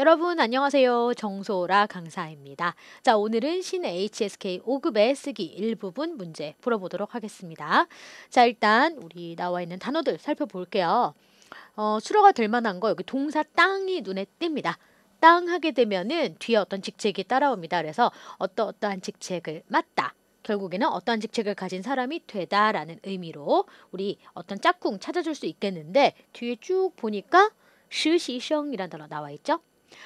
여러분 안녕하세요. 정소라 강사입니다. 자, 오늘은 신 HSK 5급의 쓰기 일부분 문제 풀어보도록 하겠습니다. 자, 일단 우리 나와 있는 단어들 살펴볼게요. 어, 수로가 될 만한 거 여기 동사 땅이 눈에 띕니다. 땅 하게 되면은 뒤에 어떤 직책이 따라옵니다. 그래서 어떠 어떠한 직책을 맡다. 결국에는 어떠한 직책을 가진 사람이 되다라는 의미로 우리 어떤 짝꿍 찾아줄 수 있겠는데 뒤에 쭉 보니까 시시성이라는 단어 나와 있죠.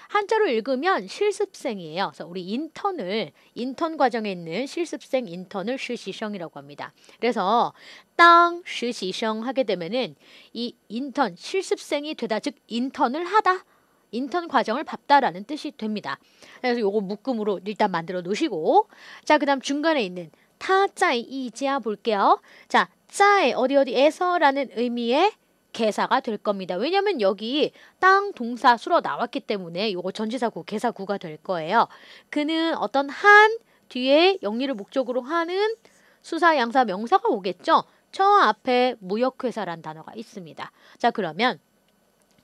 한자로 읽으면 실습생이에요. 그래서 우리 인턴을 인턴 과정에 있는 실습생 인턴을 실시성이라고 합니다. 그래서 땅 실시성 하게 되면은 이 인턴 실습생이 되다 즉 인턴을 하다 인턴 과정을 밟다라는 뜻이 됩니다. 그래서 요거 묶음으로 일단 만들어 놓으시고 자 그다음 중간에 있는 타짜의 이지아 볼게요. 자짜에 어디 어디에서라는 의미의 개사가 될 겁니다. 왜냐면 여기 땅 동사 수로 나왔기 때문에 이거 전지사구 개사구가 될 거예요. 그는 어떤 한 뒤에 영리를 목적으로 하는 수사 양사 명사가 오겠죠. 처 앞에 무역회사란 단어가 있습니다. 자 그러면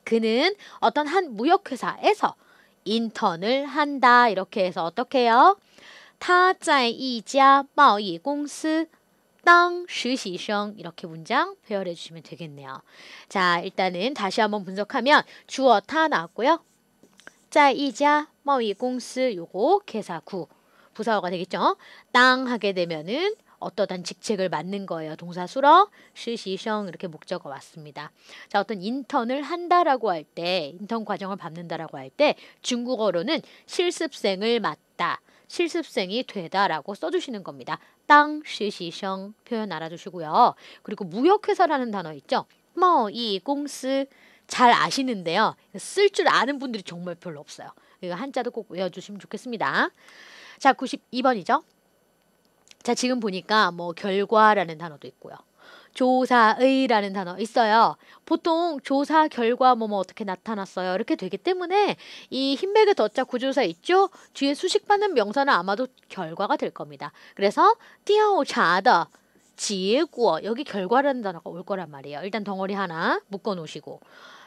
그는 어떤 한 무역회사에서 인턴을 한다 이렇게 해서 어떻게 해요? 타자이자 마이 공스 当实시生 이렇게 문장 배열해 주시면 되겠네요. 자, 일단은 다시 한번 분석하면 주어 타 나왔고요. 자이자 머위공스 요거 개사구 부사어가 되겠죠. 땅 하게 되면은 어떠한 직책을 맡는 거예요. 동사 수러, 실시성 이렇게 목적어 왔습니다. 자, 어떤 인턴을 한다라고 할 때, 인턴 과정을 밟는다라고 할 때 중국어로는 실습생을 맡다. 실습생이 되다라고 써주시는 겁니다. 땅 실시성 표현 알아주시고요 그리고 무역회사라는 단어 있죠. 뭐 이 공스 잘 아시는데요. 쓸 줄 아는 분들이 정말 별로 없어요. 이거 한자도 꼭 외워주시면 좋겠습니다. 자, 92번이죠. 자, 지금 보니까 뭐 결과라는 단어도 있고요. 조사의라는 단어 있어요. 보통 조사 결과 뭐 뭐 어떻게 나타났어요. 이렇게 되기 때문에 이 흰백의 덧자 구조사 있죠? 뒤에 수식받는 명사는 아마도 결과가 될 겁니다. 그래서 띠아오차더 지구어 에 여기 결과라는 단어가 올 거란 말이에요. 일단 덩어리 하나 묶어 놓으시고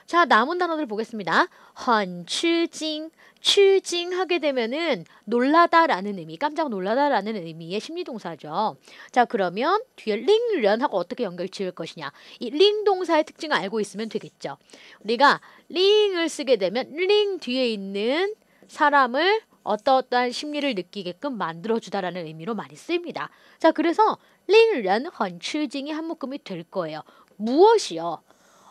자, 남은 단어들 보겠습니다. 헌출징, 출징하게 되면은 놀라다라는 의미, 깜짝 놀라다라는 의미의 심리동사죠. 자, 그러면 뒤에 링련하고 어떻게 연결 지을 것이냐. 이 링동사의 특징을 알고 있으면 되겠죠. 우리가 링을 쓰게 되면 링 뒤에 있는 사람을 어떠어떠한 심리를 느끼게끔 만들어주다라는 의미로 많이 쓰입니다. 자, 그래서 링련 헌출징이 한 묶음이 될 거예요. 무엇이요?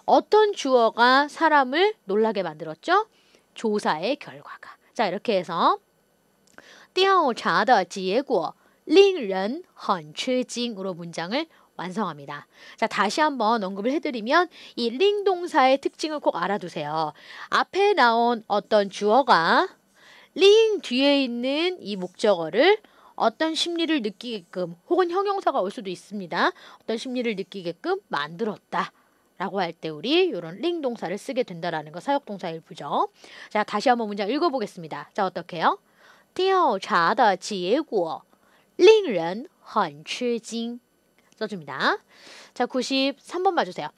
어떤 주어가 사람을 놀라게 만들었죠? 조사의 결과가. 자, 이렇게 해서 调查的结果令人很吃惊으로 문장을 완성합니다. 자, 다시 한번 언급을 해드리면 이 링 동사의 특징을 꼭 알아두세요. 앞에 나온 어떤 주어가 링 뒤에 있는 이 목적어를 어떤 심리를 느끼게끔 혹은 형용사가 올 수도 있습니다. 어떤 심리를 느끼게끔 만들었다. 라고 할 때 우리 이런 링 동사를 쓰게 된다라는 거 사역동사 일부죠. 자 다시 한번 문장 읽어보겠습니다. 자 어떻게요? 调查的结果令人很吃惊 써줍니다. 자 93번 봐주세요.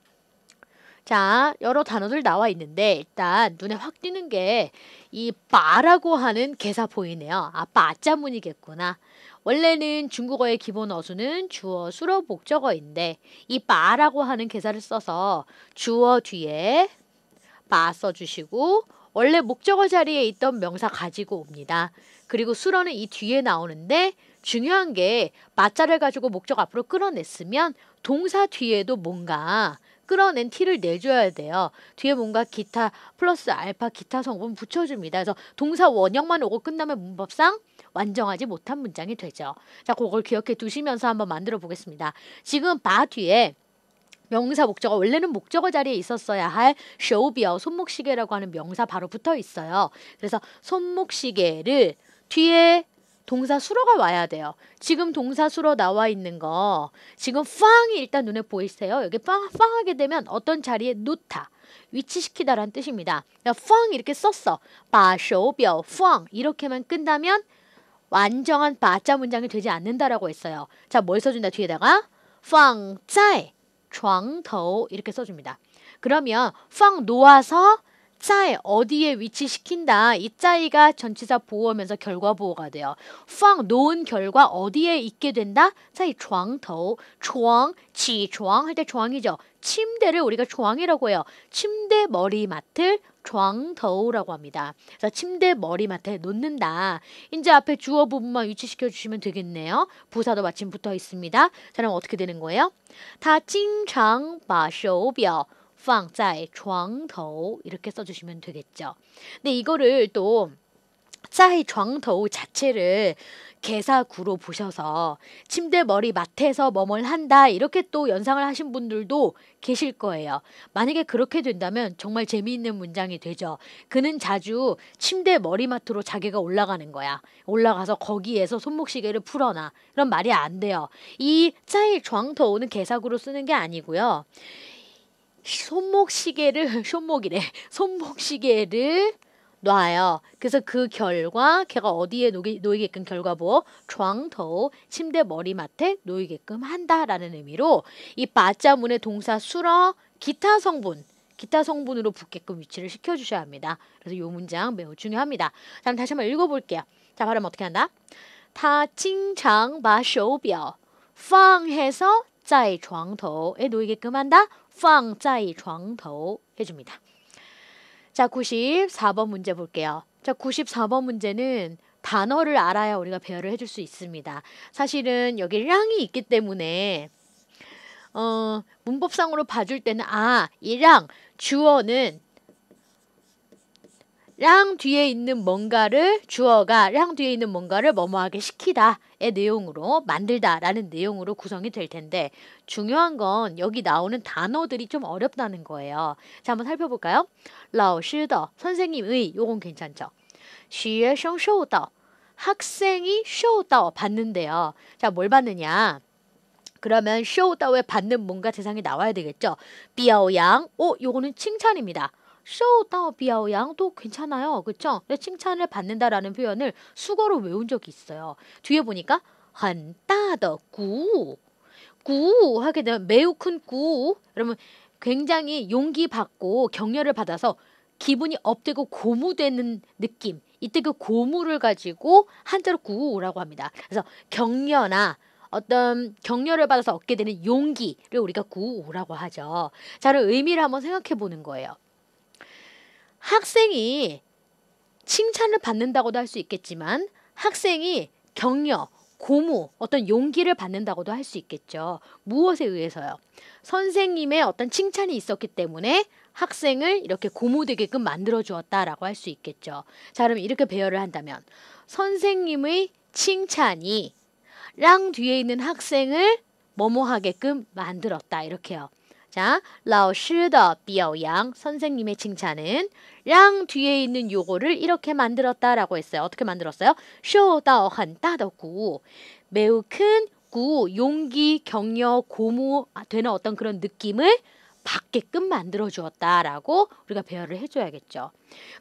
자, 여러 단어들 나와 있는데 일단 눈에 확 띄는 게 이 바라고 하는 개사 보이네요. 아, 바자문이겠구나. 원래는 중국어의 기본 어수는 주어, 수로, 목적어인데 이 바라고 하는 계사를 써서 주어 뒤에 바 써주시고 원래 목적어 자리에 있던 명사 가지고 옵니다. 그리고 수로는 이 뒤에 나오는데 중요한 게바자를 가지고 목적 앞으로 끌어냈으면 동사 뒤에도 뭔가 끌어낸 티를 내줘야 돼요. 뒤에 뭔가 기타 플러스 알파 기타 성분 붙여줍니다. 그래서 동사 원형만 오고 끝나면 문법상 완정하지 못한 문장이 되죠. 자, 그걸 기억해 두시면서 한번 만들어 보겠습니다. 지금 바 뒤에 명사 목적어 원래는 목적어 자리에 있었어야 할 쇼비어 손목시계라고 하는 명사 바로 붙어 있어요. 그래서 손목시계를 뒤에 동사 수로가 와야 돼요. 지금 동사 수로 나와 있는 거 지금 빵이 일단 눈에 보이세요? 여기 빵, 빵하게 되면 어떤 자리에 놓다. 위치시키다라는 뜻입니다. 빵 그러니까 이렇게 썼어. 바쇼뼈펑 이렇게만 끈다면 완정한 바자 문장이 되지 않는다라고 했어요. 자, 뭘 써준다 뒤에다가 펑在 床头 이렇게 써줍니다. 그러면 펑 놓아서 자에 어디에 위치시킨다. 이 자이가 전치사 보호하면서 결과 보호가 돼요. 放 놓은 결과 어디에 있게 된다. 자이 床头,床,起床 할때 床이죠. 침대를 우리가 床이라고 해요. 침대 머리맡을 床头라고 합니다. 그래서 침대 머리맡에 놓는다. 이제 앞에 주어 부분만 위치시켜 주시면 되겠네요. 부사도 마침 붙어 있습니다. 자, 그럼 어떻게 되는 거예요? 다经常把手表 放在床头이렇게 써주시면 되겠죠. 근데 이거를 또 짜이 정토 자체를 개사구로 보셔서 침대 머리 맡에서 뭐뭘 한다 이렇게 또 연상을 하신 분들도 계실 거예요. 만약에 그렇게 된다면 정말 재미있는 문장이 되죠. 그는 자주 침대 머리맡으로 자기가 올라가는 거야. 올라가서 거기에서 손목시계를 풀어놔. 그런 말이 안 돼요. 이 짜일 정토는 개사구로 쓰는 게 아니고요. 손목시계를 손목이래 손목시계를 놔요. 그래서 그 결과 걔가 어디에 놓이, 놓이 게끔 결과부床头 보 침대 머리맡에 놓이게끔 한다라는 의미로 이 바자문의 동사 수러 기타 성분 기타 성분으로 붙게끔 위치를 시켜주셔야 합니다. 그래서 요 문장 매우 중요합니다. 다음 다시 한번 읽어볼게요. 자 발음 어떻게 한다? 他经常把手表放해서 在床头에 놓이게끔 한다. 放在床头해줍니다. 자, 94번 문제 볼게요. 자, 94번 문제는 단어를 알아야 우리가 배열을 해줄 수 있습니다. 사실은 여기 랑이 있기 때문에 어, 문법상으로 봐줄 때는 아, 이랑 주어는 랑 뒤에 있는 뭔가를 주어가 랑 뒤에 있는 뭔가를 뭐뭐하게 시키다의 내용으로 만들다라는 내용으로 구성이 될 텐데 중요한 건 여기 나오는 단어들이 좀 어렵다는 거예요. 자 한번 살펴볼까요? 老师더 선생님의 요건 괜찮죠? 시学生受더 학생이 受더 받는데요. 자뭘 받느냐? 그러면 受더에 받는 뭔가 대상이 나와야 되겠죠? 비表양오 어, 요거는 칭찬입니다. 쇼다비아오양도 괜찮아요. 그쵸? 칭찬을 받는다라는 표현을 수거로 외운 적이 있어요. 뒤에 보니까 한따더구 구 하게 되면 매우 큰구 여러분 굉장히 용기 받고 격려를 받아서 기분이 업되고 고무되는 느낌 이때 그 고무를 가지고 한자로 구라고 합니다. 그래서 격려나 어떤 격려를 받아서 얻게 되는 용기를 우리가 구라고 하죠. 자, 그 의미를 한번 생각해 보는 거예요. 학생이 칭찬을 받는다고도 할 수 있겠지만 학생이 격려, 고무, 어떤 용기를 받는다고도 할 수 있겠죠. 무엇에 의해서요? 선생님의 어떤 칭찬이 있었기 때문에 학생을 이렇게 고무되게끔 만들어 주었다라고 할 수 있겠죠. 자, 그럼 이렇게 배열을 한다면 선생님의 칭찬이 랑 뒤에 있는 학생을 뭐뭐 하게끔 만들었다 이렇게요. 자, 老더 비어양 선생님의 칭찬은 랑 뒤에 있는 요거를 이렇게 만들었다라고 했어요. 어떻게 만들었어요? 쇼到很大的鼓舞 매우 큰 구, 용기, 격려, 고무 되는 어떤 그런 느낌을 받게끔 만들어 주었다라고 우리가 배열을 해줘야겠죠.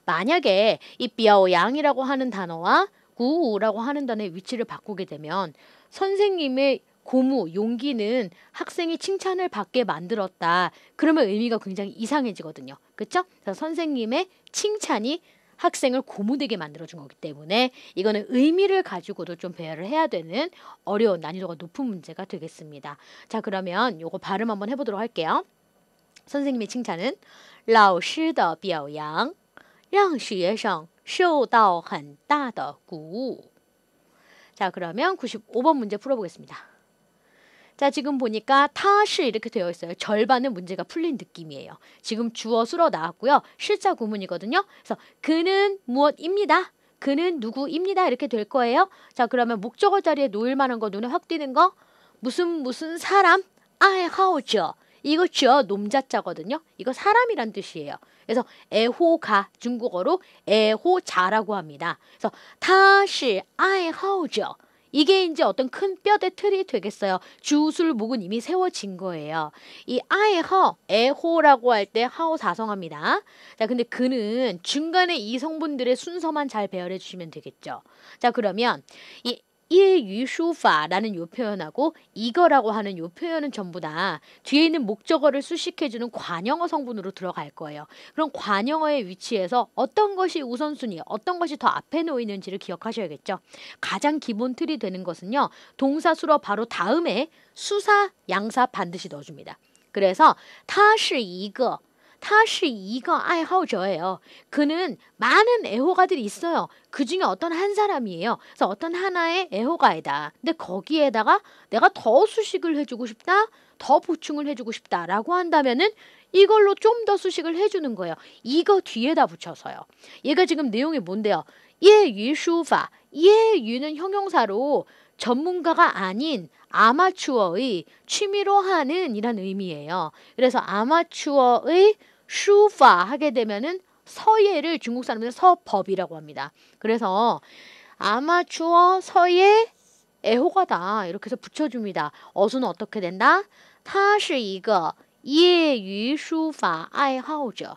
만약에 이비어양이라고 하는 단어와 구우라고 하는 단어의 위치를 바꾸게 되면 선생님의 고무, 용기는 학생이 칭찬을 받게 만들었다. 그러면 의미가 굉장히 이상해지거든요. 그렇죠? 선생님의 칭찬이 학생을 고무되게 만들어준 거기 때문에 이거는 의미를 가지고도 좀 배열을 해야 되는 어려운 난이도가 높은 문제가 되겠습니다. 자 그러면 요거 발음 한번 해보도록 할게요. 선생님의 칭찬은 老师的表扬让学生受到很大的鼓舞。자 그러면 95번 문제 풀어보겠습니다. 자, 지금 보니까 타시 이렇게 되어 있어요. 절반은 문제가 풀린 느낌이에요. 지금 주어 수로 나왔고요. 실자 구문이거든요. 그래서 그는 무엇입니다. 그는 누구입니다. 이렇게 될 거예요. 자, 그러면 목적어 자리에 놓을 만한 거 눈에 확 띄는 거 무슨 무슨 사람 I 하오죠. 이거 주어 놈자자거든요. 이거 사람이란 뜻이에요. 그래서 애호가 중국어로 애호자라고 합니다. 그래서 다시 아이하오죠. 이게 이제 어떤 큰 뼈대 틀이 되겠어요. 주술목은 이미 세워진 거예요. 이 아의 허, 애호라고 할 때 하오 사성합니다. 자, 근데 그는 중간에 이 성분들의 순서만 잘 배열해 주시면 되겠죠. 자, 그러면 이 일유슈파라는 요 표현하고 이거라고 하는 요 표현은 전부 다 뒤에 있는 목적어를 수식해주는 관영어 성분으로 들어갈 거예요. 그럼 관영어의 위치에서 어떤 것이 우선순위, 어떤 것이 더 앞에 놓이는지를 기억하셔야겠죠. 가장 기본 틀이 되는 것은요. 동사 수로 바로 다음에 수사, 양사 반드시 넣어줍니다. 그래서 他是一个 타시 이거爱好者예요. 그는 많은 애호가들이 있어요. 그 중에 어떤 한 사람이에요. 그래서 어떤 하나의 애호가이다. 근데 거기에다가 내가 더 수식을 해주고 싶다, 더 보충을 해주고 싶다라고 한다면은 이걸로 좀 더 수식을 해주는 거예요. 이거 뒤에다 붙여서요. 얘가 지금 내용이 뭔데요? 예유 슈파 예유는 형용사로 전문가가 아닌 아마추어의 취미로 하는 이란 의미예요. 그래서 아마추어의 슈파 하게 되면은 서예를 중국 사람들은 서법이라고 합니다. 그래서 아마추어 서예 애호가다 이렇게 해서 붙여줍니다. 어순 어떻게 된다? 타시이거 예유 슈余 아이하우저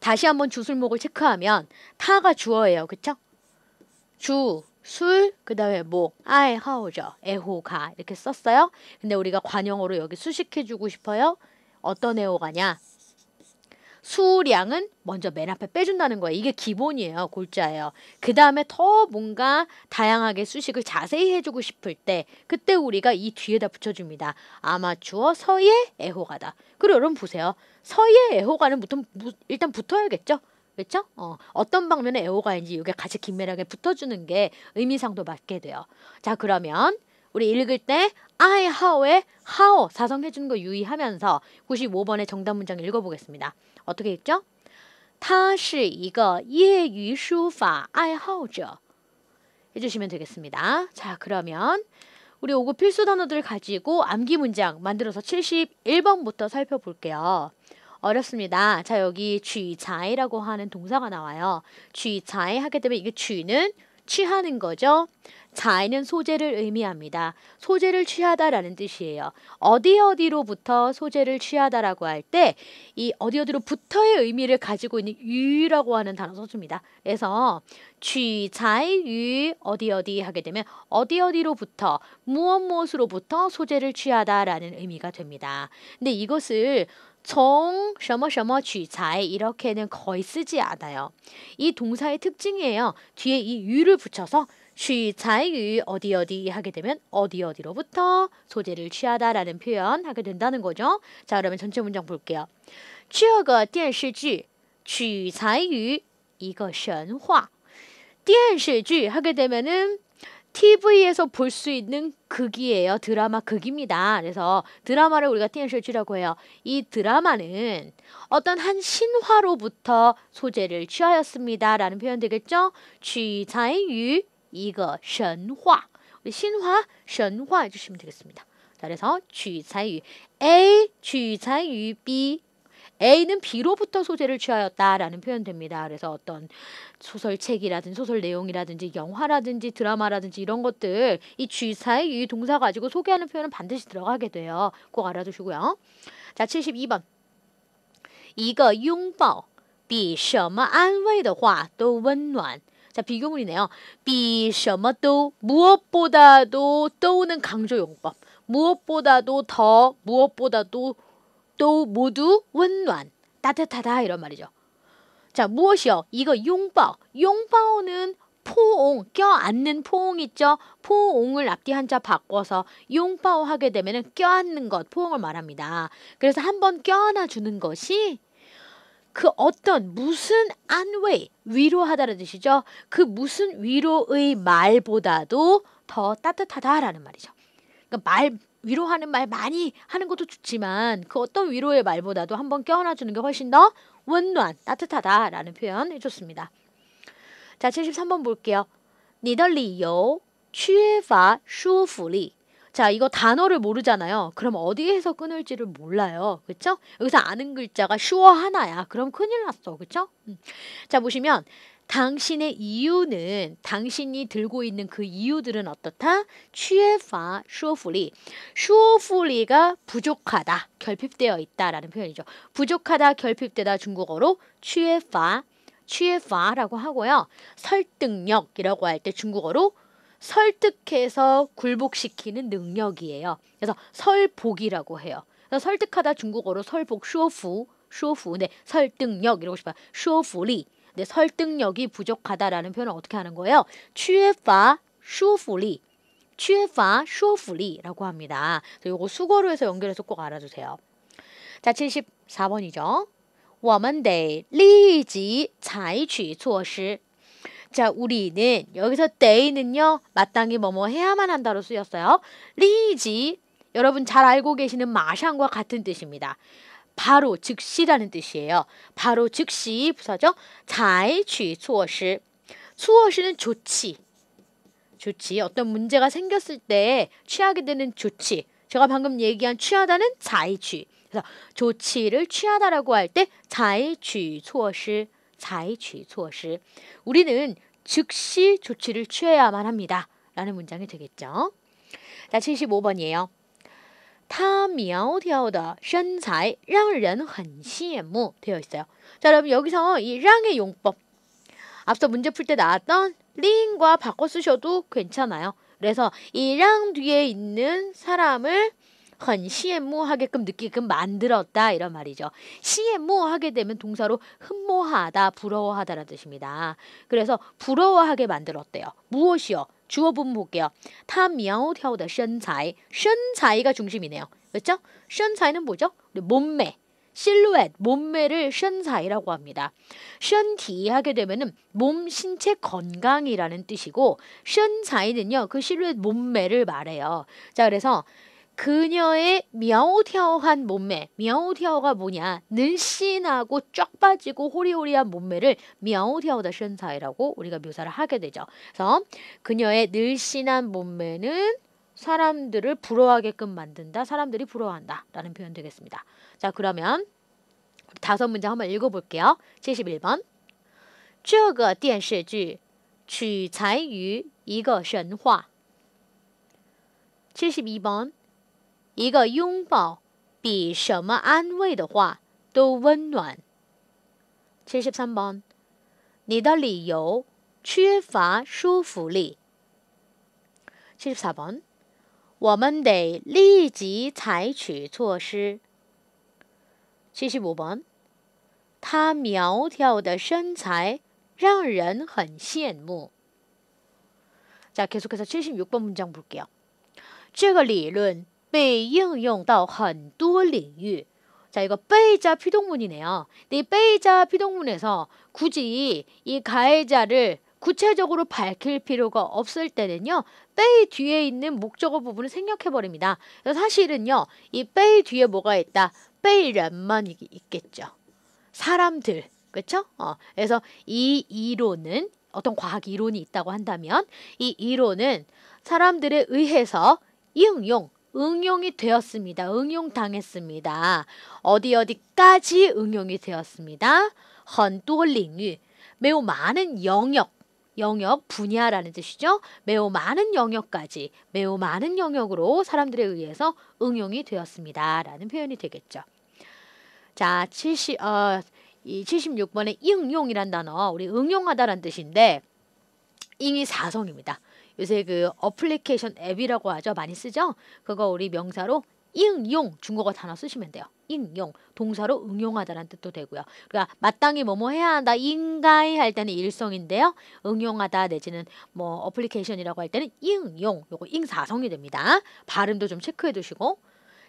다시 한번 주술목을 체크하면 타가 주어예요. 그쵸? 주, 술, 그 다음에 목, 아이, 하우저 애호가 이렇게 썼어요. 근데 우리가 관용어로 여기 수식해주고 싶어요. 어떤 애호가냐? 수량은 먼저 맨 앞에 빼준다는 거예요. 이게 기본이에요. 골자예요. 그 다음에 더 뭔가 다양하게 수식을 자세히 해주고 싶을 때 그때 우리가 이 뒤에다 붙여줍니다. 아마추어 서예 애호가다. 그리고 여러분 보세요. 서예 애호가는 보통 일단 붙어야겠죠. 그렇죠? 어, 어떤 방면의 애호가인지 이게 같이 긴밀하게 붙어주는 게 의미상도 맞게 돼요. 자 그러면 우리 읽을 때 I, h o w 에 how 사성해주는 거 유의하면서 95번의 정답 문장 읽어보겠습니다. 어떻게 했죠? 他是一个业余书法爱好者 해주시면 되겠습니다. 자 그러면 우리 5급 필수 단어들 가지고 암기 문장 만들어서 71번부터 살펴볼게요. 어렵습니다. 자 여기 쥐자이라고 하는 동사가 나와요. 쥐자이 하게 되면 이게 쥐는 취하는 거죠. 자에는 소재를 의미합니다. 소재를 취하다라는 뜻이에요. 어디 어디로부터 소재를 취하다라고 할 때 이 어디 어디로부터의 의미를 가지고 있는 유라고 하는 단어 써줍니다. 그래서 취자유 어디 어디 하게 되면 어디 어디로부터 무엇 무엇으로부터 소재를 취하다라는 의미가 됩니다. 근데 이것을 정, 什么什么 취材 이렇게는 거의 쓰지 않아요. 이 동사의 특징이에요. 뒤에 이 유를 붙여서 취자유 어디 어디 하게 되면 어디 어디로부터 소재를 취하다라는 표현 하게 된다는 거죠. 자, 그러면 전체 문장 볼게요. 这个电视剧取자유 이거 神话.电视剧 하게 되면은 TV에서 볼 수 있는 극이에요. 드라마 극입니다. 그래서 드라마를 우리가 电视剧라고 해요. 이 드라마는 어떤 한 신화로부터 소재를 취하였습니다라는 표현 되겠죠? 취자유 이거 신화. 우리 신화, 신화 해주시면 되겠습니다. 자, 그래서 취사유 A 취사유 B A는 B로부터 소재를 취하였다라는 표현됩니다. 그래서 어떤 소설책이라든지 소설 내용이라든지 영화라든지 드라마라든지 이런 것들 이 G사의 유 동사 가지고 소개하는 표현은 반드시 들어가게 돼요. 꼭 알아두시고요. 자, 72번. 이거 拥抱比什么安慰的话都温暖 자, 비교문이네요. 비셔么도 무엇보다도 떠오는 강조 용법. 무엇보다도 더 무엇보다도 또모두온暖 따뜻하다 이런 말이죠. 자, 무엇이요? 이거 용법용법은 포옹, 껴안는 포옹 있죠? 포옹을 앞뒤 한자 바꿔서 용바오 하게 되면 은 껴안는 것, 포옹을 말합니다. 그래서 한번 껴안아 주는 것이 그 어떤 무슨 안외 위로하다는 뜻이죠. 그 무슨 위로의 말보다도 더 따뜻하다라는 말이죠. 그러니까 말 위로하는 말 많이 하는 것도 좋지만 그 어떤 위로의 말보다도 한번 껴안아 주는 게 훨씬 더温暖 따뜻하다라는 표현 해줬습니다. 자, 73번 볼게요. 니你的理취缺乏说服리 자, 이거 단어를 모르잖아요. 그럼 어디에서 끊을지를 몰라요. 그쵸? 여기서 아는 글자가 슈어 하나야. 그럼 큰일 났어. 그쵸? 음. 자, 보시면 당신의 이유는 당신이 들고 있는 그 이유들은 어떻다? 취해파 쇼어리쇼슈리가 부족하다 결핍되어 있다라는 표현이죠. 부족하다 결핍되다 중국어로 취해파 취해파라고 하고요. 설득력이라고 할 때 중국어로 설득해서 굴복시키는 능력이에요. 그래서 설복이라고 해요. 그래서 설득하다 중국어로 설복 쇼후 쇼후 네 설득력 이러고 싶어요. 쇼후리 네 설득력이 부족하다라는 표현을 어떻게 하는 거예요? 취해파 쇼후리 취해파 쇼후리라고 합니다. 그래서 요거 수거로 해서 연결해서 꼭 알아두세요. 자 74번이죠. 我们得立即采取措施 자, 우리는 여기서 때이는요 마땅히 뭐뭐 해야만 한다로 쓰였어요. 리지 여러분 잘 알고 계시는 마샹과 같은 뜻입니다. 바로 즉시라는 뜻이에요. 바로 즉시 부사죠. 자이취 수어시 수어시는 조치 조치 어떤 문제가 생겼을 때 취하게 되는 조치 제가 방금 얘기한 취하다는 자이취 그래서 조치를 취하다라고 할 때 자이취 수어시 采取措施. 우리는 즉시 조치를 취해야만 합니다. 라는 문장이 되겠죠. 자, 75번이에요. 他苗条的身材让人很羡慕 되어 있어요. 자, 여러분 여기서 이 랑의 용법 앞서 문제 풀 때 나왔던 링과 바꿔 쓰셔도 괜찮아요. 그래서 이랑 뒤에 있는 사람을 시羡慕하게끔 느끼게끔 만들었다 이런 말이죠. 시 羡慕하게 되면 동사로 흠모하다, 부러워하다라는 뜻입니다. 그래서 부러워하게 만들었대요. 무엇이요? 주어 부분 볼게요. 타미오태오의 션차이. 션차이가 중심이네요. 그렇죠? 션차이는 뭐죠? 몸매. 실루엣, 몸매를 션사이라고 합니다. 션티 하게 되면은 몸 신체 건강이라는 뜻이고 션사이는요. 그 실루엣 몸매를 말해요. 자, 그래서 그녀의 미야오티아오한 몸매, 미야오티아오가 뭐냐, 늘씬하고 쫙 빠지고 호리호리한 몸매를 미야오티아오의 신사이라고 우리가 묘사를 하게 되죠. 그래서 그녀의 늘씬한 몸매는 사람들을 부러워하게끔 만든다, 사람들이 부러워한다 라는 표현 되겠습니다. 자 그러면 다섯 문제 한번 읽어볼게요. 71번 这个电视剧取材于一个神话 72번 一个拥抱比什么安慰的话都温暖。七十三 번， 你的理由缺乏说服力。七十四 번， 我们得立即采取措施。七十五 번， 她苗条的身材让人很羡慕。자계속해서칠십번문장볼게요최근이론被应用到很多领域。 자, 이거 빼이자 피동문이네요. 이 빼이자 피동문에서 굳이 이 가해자를 구체적으로 밝힐 필요가 없을 때는요. 빼이 뒤에 있는 목적어 부분을 생략해버립니다. 사실은요. 이 빼이 뒤에 뭐가 있다? 빼이란만 있겠죠. 사람들. 그쵸 어, 그래서 이 이론은 어떤 과학 이론이 있다고 한다면 이 이론은 사람들에 의해서 이용 응 응용이 되었습니다. 응용당했습니다. 어디 어디까지 응용이 되었습니다. 很多领域 매우 많은 영역 영역 분야라는 뜻이죠. 매우 많은 영역까지 매우 많은 영역으로 사람들에 의해서 응용이 되었습니다. 라는 표현이 되겠죠. 자, 70, 어, 이 76번의 응용이란 단어 우리 응용하다란 뜻인데 잉이 사성입니다. 요새 그 어플리케이션 앱이라고 하죠. 많이 쓰죠? 그거 우리 명사로应용 중국어 단어 쓰시면 돼요.应용 동사로 응용하다라는 뜻도 되고요. 그러니까 마땅히 뭐뭐 해야 한다 인가이 할 때는 일성인데요. 응용하다 내지는 뭐 어플리케이션이라고 할 때는应용 요거 잉사성이 됩니다. 발음도 좀 체크해 두시고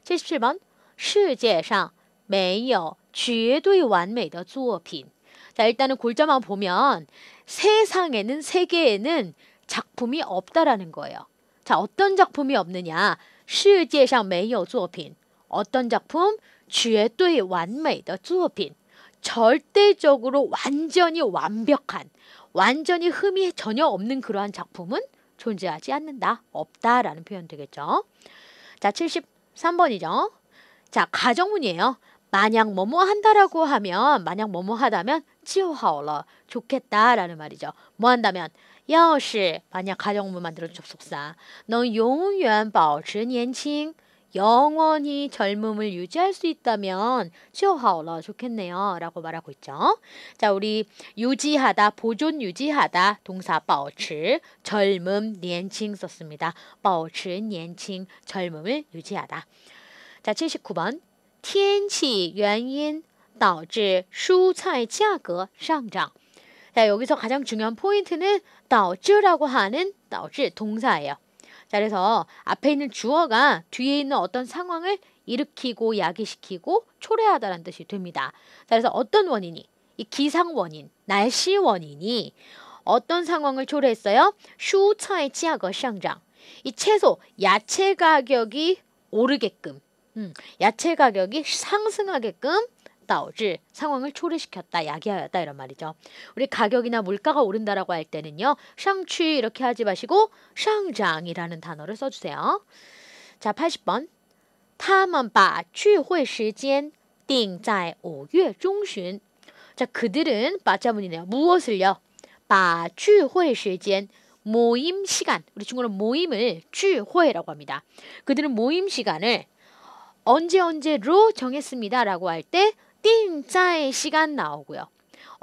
77번 世界上没有绝对完美的作品자 일단은 골자만 보면 세상에는 세계에는 작품이 없다라는 거예요. 자, 어떤 작품이 없느냐? 世界上没有作品. 어떤 작품? 绝对完美的作品. 절대적으로 완전히 완벽한, 완전히 흠이 전혀 없는 그러한 작품은 존재하지 않는다. 없다라는 표현 되겠죠. 자, 73번이죠. 자, 가정문이에요. 만약 뭐뭐 한다라고 하면 만약 뭐뭐 하다면 치우하오러 좋겠다라는 말이죠. 뭐 한다면 要是 만약 가정문 만들어준 접속사 넌 영원 保持年轻 영원히 젊음을 유지할 수 있다면 치어하러 좋겠네요. 라고 말하고 있죠. 자, 우리 유지하다, 보존 유지하다 동사 保持 젊음, 年轻 썼습니다. 保持年轻 젊음을 유지하다. 자, 79번 天气原因导致蔬菜价格上涨 자, 여기서 가장 중요한 포인트는 导致라고 하는 导致 동사예요. 자, 그래서 앞에 있는 주어가 뒤에 있는 어떤 상황을 일으키고 야기시키고 초래하다라는 뜻이 됩니다. 자, 그래서 어떤 원인이 이 기상 원인, 날씨 원인이 어떤 상황을 초래했어요? 슈차의 치아거 상장. 이 채소, 야채 가격이 오르게끔, 음, 야채 가격이 상승하게끔 다오지 상황을 초래시켰다, 야기하였다 이런 말이죠. 우리 가격이나 물가가 오른다라고 할 때는요. 샹취 이렇게 하지 마시고 샹장이라는 단어를 써주세요. 자, 80번. 他们바취会时间띵在5月 중순 자, 그들은 빠자문이네요. 무엇을요? 바취会时间 모임 시간. 우리 중국어로 모임을 聚会라고 합니다. 그들은 모임 시간을 언제 언제로 정했습니다라고 할때 띵짜의 시간 나오고요.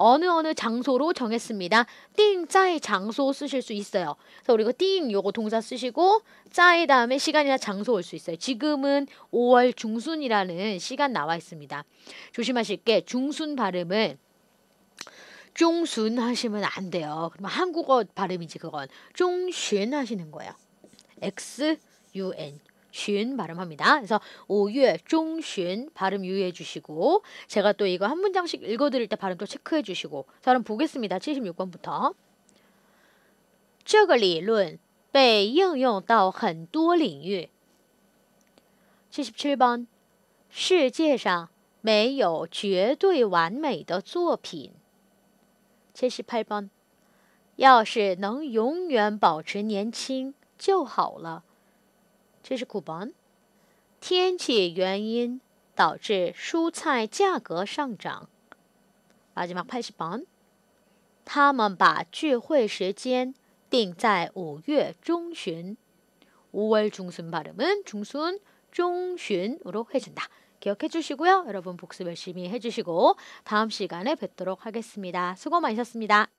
어느 어느 장소로 정했습니다. 띵짜의 장소 쓰실 수 있어요. 그래서 우리고띵 요거 동사 쓰시고 짜의 다음에 시간이나 장소 올 수 있어요. 지금은 5월 중순이라는 시간 나와 있습니다. 조심하실 게 중순 발음은 중순 하시면 안 돼요. 그러 한국어 발음이지 그건 중순 하시는 거예요. X U N 쉰 발음합니다. 그래서 5월 중旬발음 유의해 주시고 제가 또 이거 한 문장씩 읽어드릴 때 발음 또 체크해 주시고 사람 보겠습니다. 76번부터 这个理论被应用到很多领域 77번 世界上没有绝对完美的作品 78번 要是能永远保持年轻就好了。这是 coupon。天气原因导致蔬菜价格上涨。 마지막 80번. 他们把聚会时间定在5月中旬。 5월 중순 발음은 중순, 중순으로 해준다. 기억해 주시고요. 여러분 복습 열심히 해주시고 다음 시간에 뵙도록 하겠습니다. 수고 많으셨습니다.